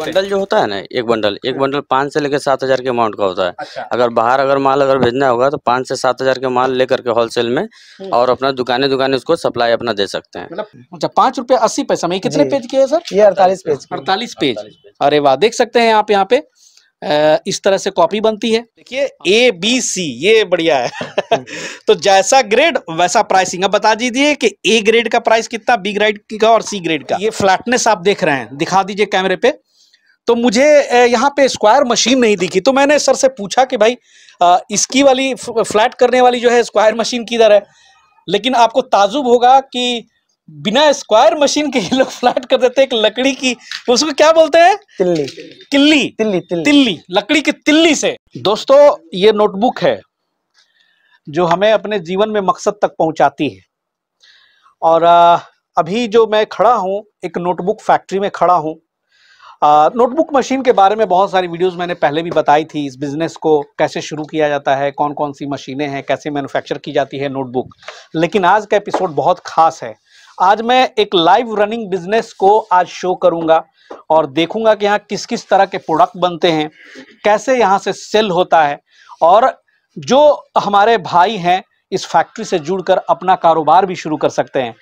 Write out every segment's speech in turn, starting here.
अच्छा। बंडल जो होता है ना एक बंडल एक हाँ। बंडल पाँच से लेकर सात हजार के अमाउंट का होता है अच्छा। अगर बाहर अगर माल अगर भेजना होगा तो पाँच से सात हजार के माल लेकर के होलसेल में हम्म। और अपना दुकाने दुकाने उसको सप्लाई अपना दे सकते हैं मतलब, अच्छा पाँच रूपए अस्सी पैसा में मतलब कितने पेज के है सर ये अड़तालीस पेज अड़तालीस पेज अरे वाह देख सकते हैं आप यहाँ पे इस तरह से कॉपी बनती है देखिए ए बी सी ये बढ़िया है तो जैसा ग्रेड वैसा प्राइसिंग अब बता दीजिए कि ए ग्रेड का प्राइस कितना बी ग्रेड का और सी ग्रेड का ये फ्लैटनेस आप देख रहे हैं दिखा दीजिए कैमरे पे तो मुझे यहाँ पे स्क्वायर मशीन नहीं दिखी तो मैंने सर से पूछा कि भाई इसकी वाली फ्लैट करने वाली जो है स्क्वायर मशीन किधर है लेकिन आपको ताजुब होगा कि बिना स्क्वायर मशीन के ही लोग फ्लैट कर देते हैं एक लकड़ी की तो उसको क्या बोलते हैं तिल्ली तिल्ली तिल्ली, तिल्ली लकड़ी की तिल्ली से दोस्तों ये नोटबुक है जो हमें अपने जीवन में मकसद तक पहुंचाती है और अभी जो मैं खड़ा हूँ एक नोटबुक फैक्ट्री में खड़ा हूँ नोटबुक मशीन के बारे में बहुत सारी वीडियोस मैंने पहले भी बताई थी इस बिज़नेस को कैसे शुरू किया जाता है कौन कौन सी मशीनें हैं कैसे मैन्युफैक्चर की जाती है नोटबुक लेकिन आज का एपिसोड बहुत खास है आज मैं एक लाइव रनिंग बिजनेस को आज शो करूंगा और देखूंगा कि यहाँ किस किस तरह के प्रोडक्ट बनते हैं कैसे यहाँ से सेल होता है और जो हमारे भाई हैं इस फैक्ट्री से जुड़कर अपना कारोबार भी शुरू कर सकते हैं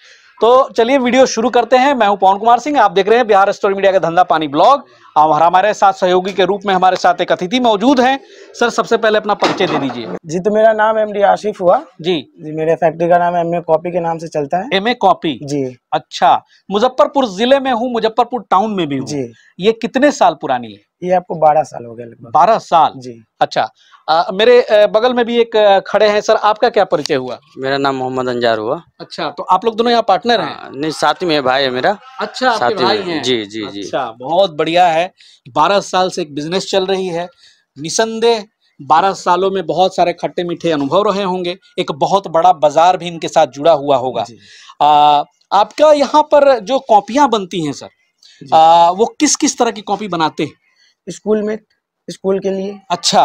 तो चलिए वीडियो शुरू करते हैं मैं हूं पवन कुमार सिंह आप देख रहे हैं बिहार स्टोरी मीडिया का धंधा पानी ब्लॉग और हमारे साथ सहयोगी के रूप में हमारे साथ एक अतिथि मौजूद हैं सर सबसे पहले अपना परिचय दे दीजिए जी तो मेरा नाम एम डी आशिफ हुआ जी जी मेरे फैक्ट्री का नाम एम ए कॉपी के नाम से चलता है एम ए कॉपी जी अच्छा मुजफ्फरपुर जिले में हूँ मुजफ्फरपुर टाउन में भी हूँ जी ये कितने साल पुरानी है ये आपको बारह साल हो गया बारह साल जी अच्छा आ, मेरे बगल में भी एक खड़े हैं सर आपका क्या परिचय हुआ मेरा नाम मोहम्मद अंजार हुआ अच्छा तो आप लोग दोनों यहाँ पार्टनर हैं हाँ, नहीं साथ में भाई है मेरा अच्छा साथ भाई हैं जी जी जी अच्छा बहुत बढ़िया है है बारह साल से एक बिजनेस चल रही है निसंदेह बारह सालों में बहुत सारे खट्टे मीठे अनुभव रहे होंगे एक बहुत बड़ा बाजार भी इनके साथ जुड़ा हुआ होगा आ, आपका यहाँ पर जो कॉपियाँ बनती हैं सर आ, वो किस किस तरह की कॉपी बनाते हैं स्कूल में स्कूल के लिए अच्छा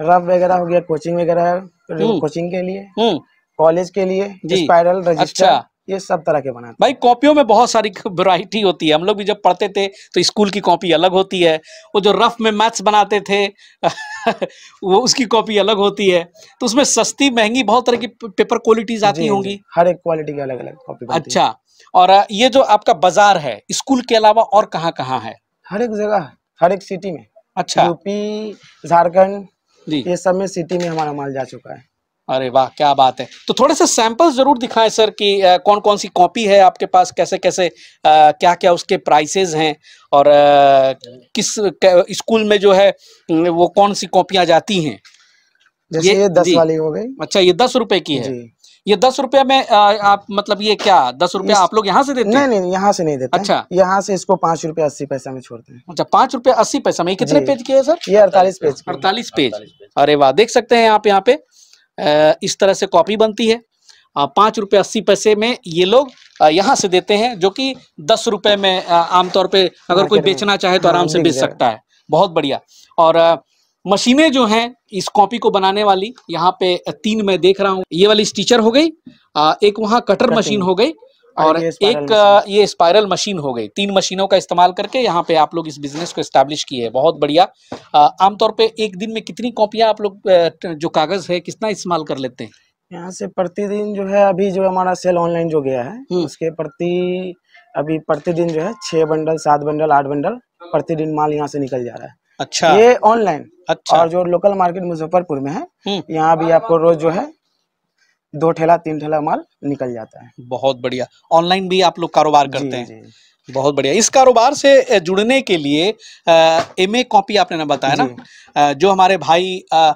रफ वगैरह हो गया कोचिंग वगैरह हम्म। कोचिंग के लिए हम्म। कॉलेज के लिए स्पाइरल रजिस्टर अच्छा ये सब तरह के बनाते भाई कॉपियों में बहुत सारी वैरायटी होती है हम लोग भी जब पढ़ते थे तो स्कूल की कॉपी अलग होती है वो जो रफ में मैथ्स बनाते थे वो उसकी कॉपी अलग होती है तो उसमें सस्ती महंगी बहुत तरह की पेपर क्वालिटीज आती होंगी हर एक क्वालिटी की अलग अलग कॉपी अच्छा और ये जो आपका बाजार है स्कूल के अलावा और कहाँ कहाँ है हर एक जगह हर एक सिटी में अच्छा यूपी झारखंड ये सब में सिटी में हमारा माल जा चुका है अरे वाह क्या बात है तो थोड़े से सैंपल्स जरूर दिखाएं सर कि कौन कौन सी कॉपी है आपके पास कैसे कैसे आ, क्या क्या उसके प्राइसेज हैं और आ, किस स्कूल में जो है वो कौन सी कॉपियां जाती हैं जैसे ये, ये दस वाली हो गई अच्छा ये दस रुपए की है ये दस रुपया में आ, आप मतलब ये क्या दस रुपया आप लोग यहाँ से देते नहीं नहीं यहाँ से नहीं देते अच्छा यहाँ से इसको पांच रुपया अस्सी पैसा में छोड़ते हैं अच्छा पांच रुपया अस्सी पैसा में कितने पेज की है सर ये अड़तालीस पेज अड़तालीस पेज अरे वाह देख सकते हैं आप यहाँ पे इस तरह से कॉपी बनती है पाँच रुपये अस्सी पैसे में ये लोग यहाँ से देते हैं जो कि दस रुपये में आमतौर पे अगर कोई बेचना चाहे तो हाँ, आराम से बेच सकता है बहुत बढ़िया और मशीनें जो हैं इस कॉपी को बनाने वाली यहाँ पे तीन मैं देख रहा हूँ ये वाली स्टीचर हो गई एक वहाँ कटर मशीन हो गई और एक ये स्पायरल मशीन हो गई तीन मशीनों का इस्तेमाल करके यहाँ पे आप लोग इस बिजनेस को इस्टेब्लिश किए हैं बहुत बढ़िया आमतौर पे एक दिन में कितनी कॉपियाँ आप लोग जो कागज है कितना इस्तेमाल कर लेते हैं यहाँ से प्रतिदिन जो है अभी जो हमारा सेल ऑनलाइन जो गया है हम्म। उसके प्रति अभी प्रतिदिन जो है छह बंडल सात बंडल आठ बंडल प्रतिदिन माल यहाँ से निकल जा रहा है अच्छा ये ऑनलाइन अच्छा और जो लोकल मार्केट मुजफ्फरपुर में है हम्म। यहाँ भी आपको रोज जो है दो ठेला तीन ठेला माल निकल जाता है बहुत बढ़िया ऑनलाइन भी आप लोग कारोबार करते जी, हैं जी। बहुत बढ़िया इस कारोबार से जुड़ने के लिए एम ए कॉपी आपने ना बताया ना जो हमारे भाई आ,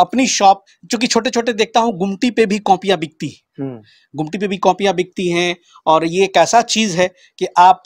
अपनी शॉप क्योंकि छोटे छोटे देखता हूँ गुमटी पे भी कॉपियां बिकती हम्म। गुमटी पे भी कॉपियां बिकती हैं और ये एक ऐसा चीज़ है कि आप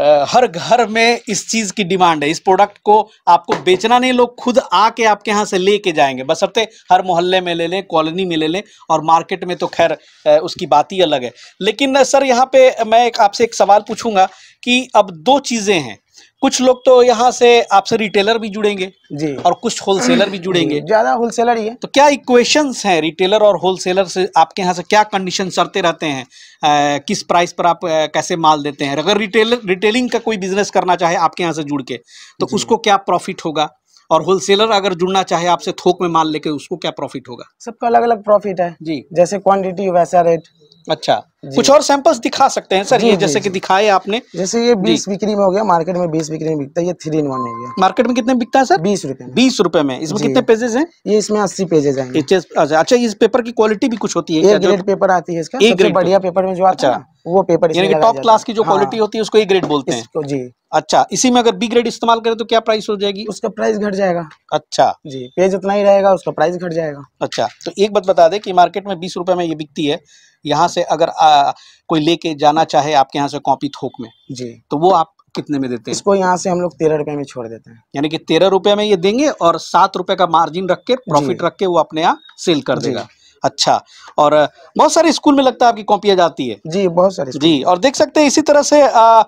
हर घर में इस चीज की डिमांड है इस प्रोडक्ट को आपको बेचना नहीं लोग खुद आके आपके यहाँ से लेके जाएंगे बस सबसे हर मोहल्ले में ले लें कॉलोनी में ले लें और मार्केट में तो खैर उसकी बात ही अलग है लेकिन सर यहाँ पे मैं एक आपसे एक सवाल पूछूंगा कि अब दो चीज़ें हैं कुछ लोग तो यहाँ से आपसे रिटेलर भी जुड़ेंगे जी और कुछ होलसेलर भी जुड़ेंगे ज्यादा होलसेलर ही है तो क्या इक्वेशंस हैं रिटेलर और होलसेलर से आपके यहाँ से क्या कंडीशन चलते रहते हैं आ, किस प्राइस पर आप आ, कैसे माल देते हैं अगर रिटेलर रिटेलिंग का कोई बिजनेस करना चाहे आपके यहाँ से जुड़ के तो उसको क्या प्रॉफिट होगा और होलसेलर अगर जुड़ना चाहे आपसे थोक में माल लेके उसको क्या प्रॉफिट होगा सबका अलग अलग प्रॉफिट है जी जैसे क्वांटिटी वैसा रेट अच्छा कुछ और सैंपल्स दिखा सकते हैं सर ये जैसे कि दिखाए आपने जैसे ये बीस बिक्री में हो गया मार्केट में बीस बिक्री में बिकता है ये थ्री इन वन हो गया मार्केट में कितने बिकता है सर बीस रुपए बीस रुपए में इसमें कितने पेजेस हैं ये इसमें अस्सी पेजेस हैं अच्छा, अच्छा इस पेपर की क्वालिटी भी कुछ होती है ग्रेड पेपर आती है इसका बढ़िया पेपर में जो अच्छा वो पेपर टॉप क्लास की जो क्वालिटी हाँ। होती है उसको ए ग्रेड बोलते हैं जी अच्छा इसी में अगर बी ग्रेड इस्तेमाल करें तो क्या प्राइस हो जाएगी उसका प्राइस घट जाएगा अच्छा जी पेज उतना ही रहेगा उसका प्राइस घट जाएगा अच्छा तो एक बात बता दे कि मार्केट में बीस रुपए में ये बिकती है यहाँ से अगर आ, कोई लेके जाना चाहे आपके यहाँ से कॉपी थोक में जी तो वो आप कितने में देते हैं इसको यहाँ से हम लोग तेरह रुपए में छोड़ देते हैं यानी कि तेरह रुपए में ये देंगे और सात रुपए का मार्जिन रख के प्रॉफिट रख के वो अपने यहाँ सेल कर देगा अच्छा और बहुत सारे स्कूल में लगता है आपकी कॉपियां जाती है जी बहुत सारे जी और देख सकते हैं इसी तरह से आ, आ,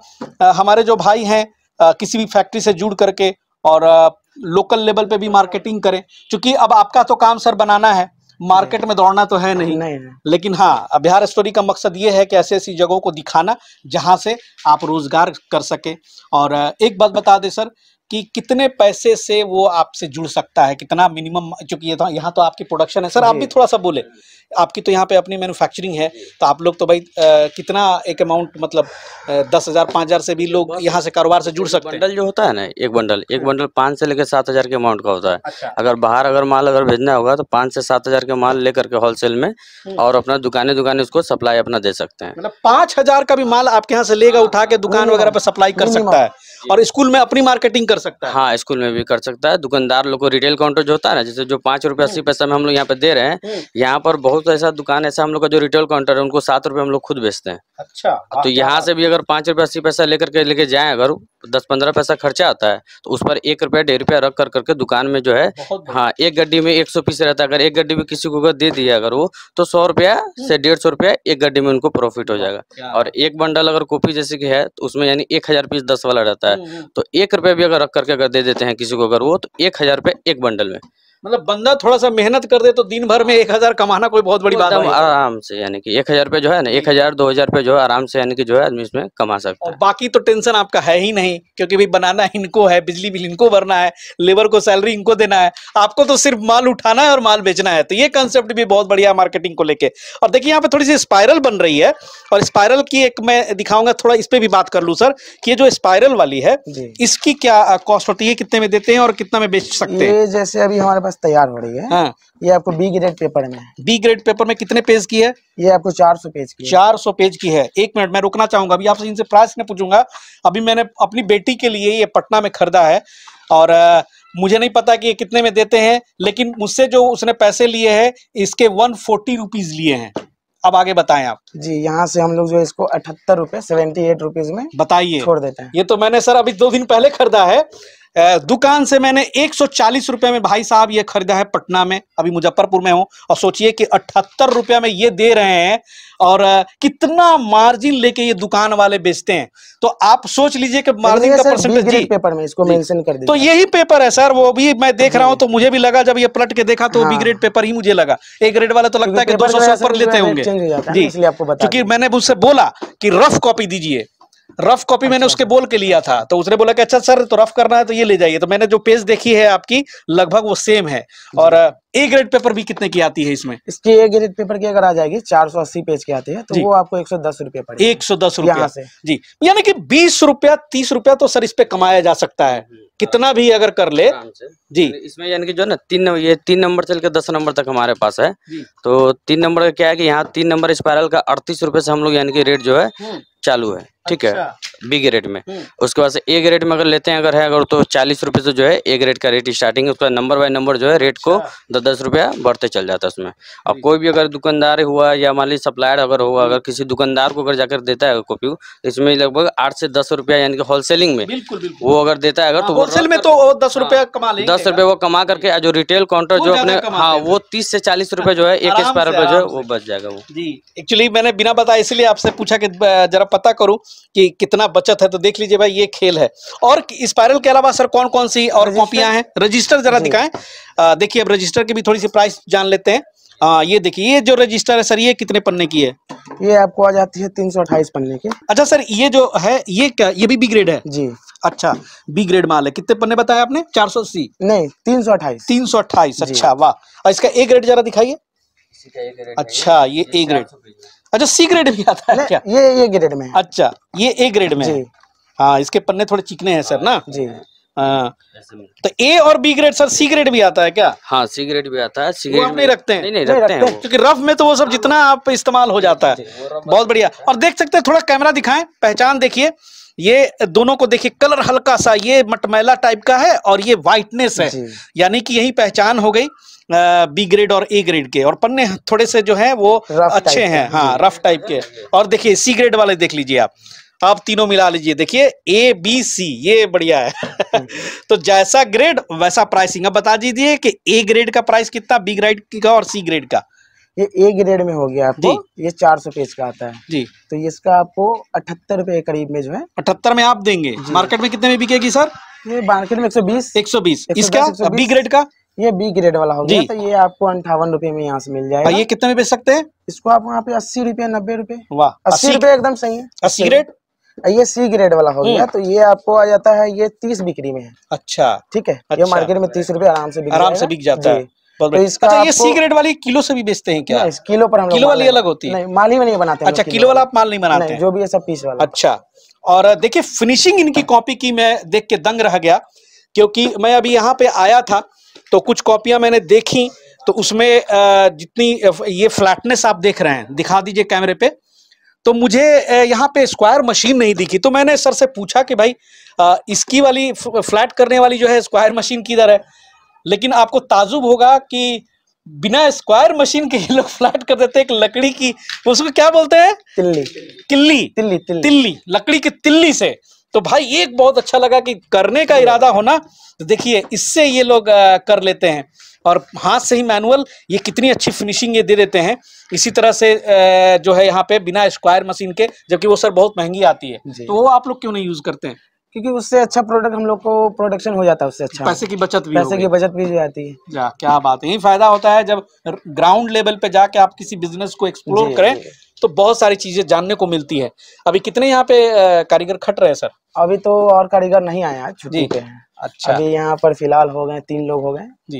हमारे जो भाई हैं किसी भी फैक्ट्री से जुड़ करके और आ, लोकल लेवल पे भी मार्केटिंग करें क्योंकि अब आपका तो काम सर बनाना है मार्केट में दौड़ना तो है नहीं, नहीं, नहीं। लेकिन हाँ बिहार स्टोरी का मकसद ये है कि ऐसी ऐसी जगहों को दिखाना जहाँ से आप रोजगार कर सके और एक बात बता दें सर कि कितने पैसे से वो आपसे जुड़ सकता है कितना मिनिमम चूंकि तो, यहाँ तो आपकी प्रोडक्शन है सर आप भी थोड़ा सा बोले आपकी तो यहाँ पे अपनी मैन्युफैक्चरिंग है तो आप लोग तो भाई आ, कितना एक अमाउंट मतलब दस हज़ार पाँच हज़ार से भी लोग यहाँ से कारोबार से जुड़ सकते हैं बंडल जो होता है ना एक बंडल एक बंडल हाँ। पाँच से लेकर सात हज़ार के अमाउंट का होता है अच्छा। अगर बाहर अगर माल अगर भेजना होगा तो पाँच से सात हज़ार के माल लेकर के होलसेल में हम्म। और अपना दुकाने दुकाने उसको सप्लाई अपना दे सकते हैं मतलब पाँच का भी माल आपके यहाँ से लेगा हाँ। उठा के दुकान वगैरह पर सप्लाई कर सकता है और स्कूल में अपनी मार्केटिंग कर सकता है हाँ स्कूल में भी कर सकता है दुकानदार लोग को रिटेल काउंटर जो होता है ना जैसे जो पाँच रुपये अस्सी हम्म। पैसा में हम लोग यहाँ पे दे रहे हैं हम्म। यहाँ पर बहुत तो ऐसा दुकान ऐसा हम लोग का जो रिटेल काउंटर है उनको सात रुपए हम लोग खुद बेचते हैं अच्छा हाँ, तो यहाँ से भी अगर पाँच रुपया अस्सी पैसा लेकर के लेके जाए अगर दस पंद्रह पैसा खर्चा आता है तो उस पर एक रुपया डेढ़ रुपया रख कर करके दुकान में जो है हाँ एक गड्डी में एक सौ पीस रहता है अगर एक गड्डी में किसी को अगर दे दिया अगर वो तो सौ रुपया से डेढ़ सौ रुपया एक गड्डी में उनको प्रॉफिट हो जाएगा और एक बंडल अगर कॉपी जैसे की है तो उसमें यानी एक हजार पीस दस वाला रहता है हम्म, हम्म। तो एक रुपया भी अगर रख करके अगर दे देते हैं किसी को अगर वो तो एक हजार रुपया एक बंडल में मतलब बंदा थोड़ा सा मेहनत कर दे तो दिन भर में हाँ। एक हजार कमाना कोई बहुत बड़ी बात है आराम से यानी कि एक हजार पे जो है ना एक हजार दो हजार पे जो है आराम से यानी कि जो है आदमी इसमें कमा सकता है बाकी तो टेंशन आपका है ही नहीं क्योंकि भाई बनाना इनको है बिजली बिल इनको भरना है लेबर को सैलरी इनको देना है आपको तो सिर्फ माल उठाना है और माल बेचना है तो ये कंसेप्ट भी बहुत बढ़िया है मार्केटिंग को लेकर और देखिए यहाँ पे थोड़ी सी स्पायरल बन रही है और स्पायरल की एक मैं दिखाऊंगा थोड़ा इस पर भी बात कर लू सर कि ये जो स्पायरल वाली है इसकी क्या कॉस्ट होती है कितने में देते हैं और कितने में बेच सकते हैं जैसे अभी हमारे पास कागज तैयार हो रही है हाँ। ये आपको बी ग्रेड पेपर में बी ग्रेड पेपर में कितने पेज की है ये आपको 400 पेज की चार सौ पेज की है एक मिनट मैं रुकना चाहूंगा अभी आपसे इनसे प्राइस में पूछूंगा अभी मैंने अपनी बेटी के लिए ये पटना में खरीदा है और आ, मुझे नहीं पता कि ये कितने में देते हैं लेकिन मुझसे जो उसने पैसे लिए हैं इसके वन फोर्टी रुपीज लिए हैं अब आगे बताएं आप जी यहाँ से हम लोग जो इसको अठहत्तर रुपए सेवेंटी एट रुपीज में बताइए छोड़ देते हैं ये तो मैंने सर अभी दो दिन पहले खरीदा है दुकान से मैंने एक रुपए में भाई साहब ये खरीदा है पटना में अभी मुजफ्फरपुर में हूं और सोचिए कि अठहत्तर रुपया में ये दे रहे हैं और कितना मार्जिन लेके ये दुकान वाले बेचते हैं तो आप सोच लीजिए कि मार्जिन का परसेंटेज जी पेपर में इसको मेंशन कर तो यही पेपर है सर वो भी मैं देख रहा हूँ तो मुझे भी लगा जब ये पलट के देखा तो बी हाँ। ग्रेड पेपर ही मुझे लगा ए ग्रेड वाला तो लगता है कि दो सौ लेते होंगे जी क्योंकि मैंने उससे बोला कि रफ कॉपी दीजिए रफ कॉपी अच्छा मैंने उसके बोल के लिया था तो उसने बोला कि अच्छा सर तो रफ करना है तो ये ले जाइए तो मैंने जो पेज देखी है आपकी लगभग वो सेम है और ए ग्रेड पेपर भी कितने की आती है इसमें इसकी ए ग्रेड पेपर की अगर आ जाएगी 480 पेज की आती है तो वो आपको एक सौ दस रूपये एक सौ दस रूपया जी यानी कि बीस रूपया तीस रूपया तो सर इस पे कमाया जा सकता है हाँ। कितना भी अगर कर ले जी इसमें यानी कि जो ना तीन ये तीन नंबर चल के दस नंबर तक हमारे पास है तो तीन नंबर का क्या है कि यहाँ तीन नंबर स्पायरल का अड़तीस रुपए से हम लोग यानी कि रेट जो है हम्म। चालू है ठीक है बी अच्छा। ग्रेड में हम्म। उसके बाद से ए ग्रेड में अगर लेते हैं अगर है अगर तो चालीस रुपए से जो है ए ग्रेड का रेट स्टार्टिंग है उसका नंबर बाय नंबर जो है रेट को अच्छा। दस दस रुपया बढ़ते चल जाता है उसमें अब कोई भी अगर दुकानदार हुआ या मान लीजिए सप्लायर अगर हुआ हम्म। अगर किसी दुकानदार को अगर जाकर देता है कॉपी इसमें लगभग आठ से दस रुपया यानी कि होलसेलिंग में वो अगर देता है अगर हाँ, तो होलसेल में तो दस रुपया हाँ, कमा दस रुपये वो कमा करके जो रिटेल काउंटर जो अपने हाँ वो तीस से चालीस रुपये जो है एक एक्सपायर जो है वो बच जाएगा वो जी एक्चुअली मैंने बिना बताया इसलिए आपसे पूछा कि जरा पता करूँ कि कितना बचत है तो देख लीजिए भाई ये खेल है और स्पायरल के अलावा सर कौन कौन सी और कॉपियां हैं रजिस्टर जरा दिखाएं देखिए अब रजिस्टर की भी थोड़ी सी प्राइस जान लेते हैं आ, ये देखिए ये जो रजिस्टर है सर ये कितने पन्ने की है ये आपको आ जाती है तीन सौ अट्ठाईस पन्ने की अच्छा सर ये जो है ये क्या ये भी बी ग्रेड है जी अच्छा बी ग्रेड माल है कितने पन्ने बताया आपने चार सौ अस्सी नहीं तीन सौ अट्ठाईस तीन सौ अट्ठाईस अच्छा वाह इसका ए ग्रेड जरा दिखाइए अच्छा ये ए ग्रेड अच्छा सी ग्रेड भी आता है क्या ये ये ग्रेड में अच्छा ये ए ग्रेड में हाँ इसके पन्ने थोड़े चिकने हैं सर ना जी आ, हाँ। तो ए और B grade sir C grade भी आता है क्या हाँ सी ग्रेड भी आता है सी आप नहीं रखते हैं नहीं, नहीं रखते, रखते हैं क्योंकि रफ में तो वो सब जितना आप इस्तेमाल हो जाता है बहुत बढ़िया और देख सकते हैं थोड़ा कैमरा दिखाएं पहचान देखिए ये दोनों को देखिए कलर हल्का सा ये मटमैला टाइप का है और ये व्हाइटनेस है यानी कि यही पहचान हो गई बी ग्रेड और ए ग्रेड के और पन्ने थोड़े से जो है वो अच्छे हैं हाँ रफ टाइप के और देखिए सी ग्रेड वाले देख लीजिए आप आप तीनों मिला लीजिए देखिए ए बी सी ये बढ़िया है तो जैसा ग्रेड वैसा प्राइसिंग अब बता दीजिए कि ए ग्रेड का प्राइस कितना बी ग्रेड का और सी ग्रेड का ये ए ग्रेड में हो गया आपको ये चार सौ पेज का आता है जी तो इसका आपको अठहत्तर रुपए करीब में जो है अठहत्तर में आप देंगे मार्केट में कितने में बिकेगी सर ये मार्केट में एक सौ बीस एक सौ बीस इसका बी ग्रेड का ये बी ग्रेड वाला हो गया तो ये आपको अंठावन रुपए में यहाँ से मिल जाएगा ये कितने में बेच सकते हैं इसको आप वहाँ पे अस्सी रुपए नब्बे रुपए वाह अस्सी रुपए एकदम सही है अस्सी ग्रेड ये सी ग्रेड वाला हो हम्म। गया तो ये आपको आ जाता है ये तीस बिक्री में है अच्छा ठीक है ये मार्केट अच्छा। में तीस रूपए आराम से आराम से बिक जाता है तो इसका अच्छा ये सी ग्रेड वाली किलो से भी बेचते हैं क्या किलो पर हम किलो वाली अलग होती है माल ही में नहीं बनाते अच्छा किलो वाला आप माल नहीं बनाते जो भी है सब पीस वाला अच्छा और देखिये फिनिशिंग इनकी कॉपी की मैं देख के दंग रह गया क्योंकि मैं अभी यहाँ पे आया था तो कुछ कॉपियां मैंने देखी तो उसमें जितनी ये फ्लैटनेस आप देख रहे हैं दिखा दीजिए कैमरे पे तो मुझे यहाँ पे स्क्वायर मशीन नहीं दिखी तो मैंने सर से पूछा कि भाई इसकी वाली फ्लैट करने वाली जो है स्क्वायर मशीन किधर है लेकिन आपको ताजुब होगा कि बिना स्क्वायर मशीन के लोग फ्लैट कर देते एक लकड़ी की तो उसको क्या बोलते हैं तिल्ली तिल्ली तिल्ली तिल्ली लकड़ी की तिल्ली से तो भाई एक बहुत अच्छा लगा कि करने का इरादा होना तो देखिए इससे ये लोग आ, कर लेते हैं और हाथ से ही मैनुअल ये कितनी अच्छी फिनिशिंग ये दे देते हैं इसी तरह से आ, जो है यहाँ पे बिना स्क्वायर मशीन के जबकि वो सर बहुत महंगी आती है तो वो आप लोग क्यों नहीं यूज करते हैं क्योंकि उससे अच्छा प्रोडक्ट हम लोग को प्रोडक्शन हो जाता है उससे अच्छा पैसे की बचत भी पैसे की बचत भी हो जाती है जा क्या बात है यही फायदा होता है जब ग्राउंड लेवल पे जाके आप किसी बिजनेस को एक्सप्लोर करें तो बहुत सारी चीजें जानने को मिलती है अभी कितने यहाँ पे कारीगर खट रहे हैं सर अभी तो और कारीगर नहीं आया छुट्टी पे अच्छा अभी यहाँ पर फिलहाल हो गए तीन लोग हो गए जी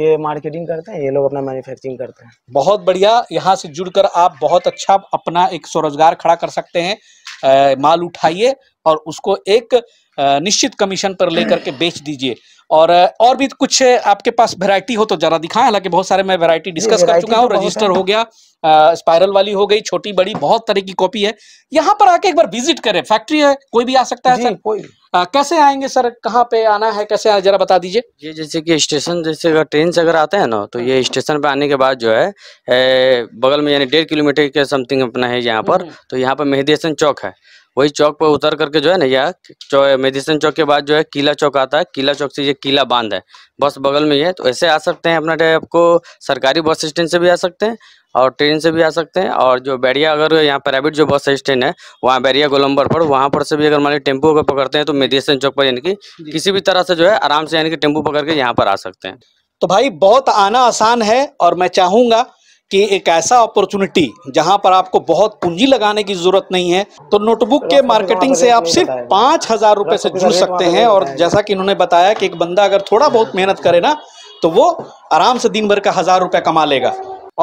ये मार्केटिंग करते हैं ये लोग अपना मैन्युफैक्चरिंग करते हैं बहुत बढ़िया यहाँ से जुड़कर आप बहुत अच्छा अपना एक स्वरोजगार खड़ा कर सकते हैं आ, माल उठाइए और उसको एक निश्चित कमीशन पर लेकर के बेच दीजिए और और भी कुछ आपके पास वैरायटी हो तो जरा दिखाएं हालांकि बहुत सारे मैं वैरायटी डिस्कस कर चुका हूँ रजिस्टर तो हो गया स्पाइरल वाली हो गई छोटी बड़ी बहुत तरह की कॉपी है यहाँ पर आके एक बार विजिट करें फैक्ट्री है कोई भी आ सकता है सर कोई आ, कैसे आएंगे सर कहाँ पे आना है कैसे जरा बता दीजिए ये जैसे कि स्टेशन जैसे अगर ट्रेन से अगर आते हैं ना तो ये स्टेशन पे आने के बाद जो है ए, बगल में यानी डेढ़ किलोमीटर के समथिंग अपना है यहाँ पर हम्म। तो यहाँ पर मेहदी चौक है वही चौक पर उतर करके जो है ना यह मेडिसिन चौक के बाद जो है किला चौक आता है किला चौक से ये किला बांध है बस बगल में ही है तो ऐसे आ सकते हैं अपना आपको सरकारी बस स्टैंड से भी आ सकते हैं और ट्रेन से भी आ सकते हैं और जो बैरिया अगर यहाँ प्राइवेट जो बस स्टैंड है वहाँ बैरिया गोलम्बर पर वहाँ पर से भी अगर मान लीजिए अगर पकड़ते हैं तो मेडिसिन चौक पर यानी कि किसी भी तरह से जो है आराम से यानी कि टेम्पो पकड़ के यहाँ पर आ सकते हैं तो भाई बहुत आना आसान है और मैं चाहूँगा कि एक ऐसा अपॉर्चुनिटी जहां पर आपको बहुत पूंजी लगाने की जरूरत नहीं है तो नोटबुक के मार्केटिंग से आप सिर्फ पांच हजार रुपए से जुड़ सकते हैं और जैसा कि इन्होंने बताया कि एक बंदा अगर थोड़ा बहुत मेहनत करे ना तो वो आराम से दिन भर का हजार रुपया कमा लेगा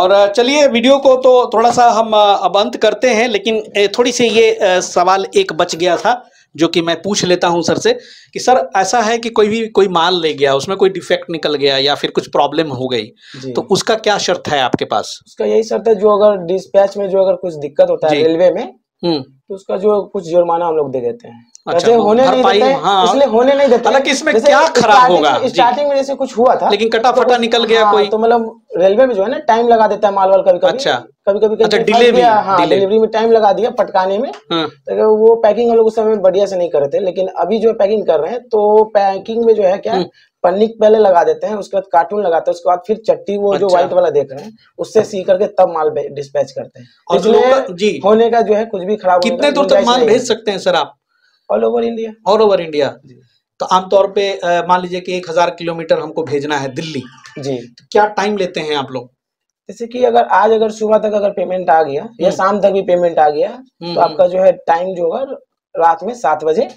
और चलिए वीडियो को तो थोड़ा सा हम अब अंत करते हैं लेकिन थोड़ी सी ये सवाल एक बच गया था जो कि मैं पूछ लेता हूं सर से कि सर ऐसा है कि कोई भी कोई माल ले गया उसमें कोई डिफेक्ट निकल गया या फिर कुछ प्रॉब्लम हो गई तो उसका क्या शर्त है आपके पास उसका यही शर्त है जो अगर डिस्पैच में जो अगर कुछ दिक्कत होता है रेलवे में हम्म। तो उसका जो कुछ जुर्माना हम लोग दे देते हैं अच्छा होने नहीं देते हाँ, इसलिए होने नहीं देते हालांकि इसमें क्या खराब होगा स्टार्टिंग में जैसे कुछ हुआ था लेकिन कटा तो निकल गया हाँ, कोई तो मतलब रेलवे में जो है ना टाइम लगा देता है कभी अच्छा। कभी अच्छा कभी कभी अच्छा हाँ डिलीवरी में टाइम लगा दिया पटकाने में हाँ। तो वो पैकिंग हम लोग उस समय बढ़िया से नहीं करते लेकिन अभी जो पैकिंग कर रहे हैं तो पैकिंग में जो है क्या हाँ। पन्नी पहले लगा देते हैं उसके बाद कार्टून लगाते हैं उसके बाद फिर चट्टी वो अच्छा। जो व्हाइट वाला देख रहे हैं उससे हाँ। सी करके तब माल डिस्पैच करते हैं और जी होने का जो है कुछ भी खराब कितने दूर तक माल भेज सकते हैं सर आप all over India all over India तो आमतौर पे मान लीजिए कि एक हजार किलोमीटर हमको भेजना है दिल्ली जी तो क्या टाइम लेते हैं आप लोग जैसे कि अगर आज अगर सुबह तक अगर पेमेंट आ गया या हम्म। शाम तक भी पेमेंट आ गया तो हम्म, आपका हम्म। जो है टाइम जो होगा रात में सात बजे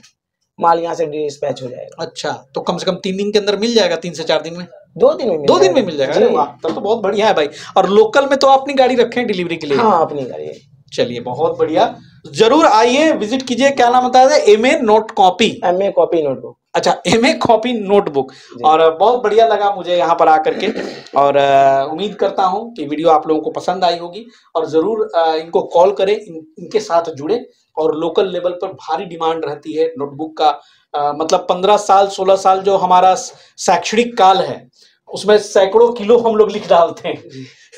माल यहाँ से डिस्पैच हो जाएगा अच्छा तो कम से कम तीन दिन के अंदर मिल जाएगा तीन से चार दिन में दो दिन में दो दिन में मिल जाएगा अरे वाह तब तो बहुत बढ़िया है भाई और लोकल में तो अपनी गाड़ी रखे हैं डिलीवरी के लिए हाँ अपनी गाड़ी चलिए बहुत बढ़िया जरूर आइए विजिट कीजिए क्या नाम बताया था M A note copy M A copy notebook अच्छा एम ए कॉपी नोटबुक और बहुत बढ़िया लगा मुझे यहाँ पर आकर के और उम्मीद करता हूँ कि वीडियो आप लोगों को पसंद आई होगी और ज़रूर इनको कॉल करें इन, इनके साथ जुड़े और लोकल लेवल पर भारी डिमांड रहती है नोटबुक का मतलब पंद्रह साल सोलह साल जो हमारा शैक्षणिक काल है उसमें सैकड़ों किलो हम लोग लिख डालते हैं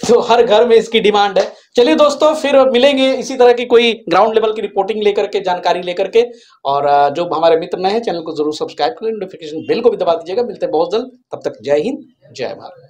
तो हर घर में इसकी डिमांड है चलिए दोस्तों फिर मिलेंगे इसी तरह की कोई ग्राउंड लेवल की रिपोर्टिंग लेकर के जानकारी लेकर के और जो हमारे मित्र नए हैं चैनल को जरूर सब्सक्राइब करें नोटिफिकेशन बिल को भी दबा दीजिएगा मिलते हैं बहुत जल्द तब तक जय हिंद जय भारत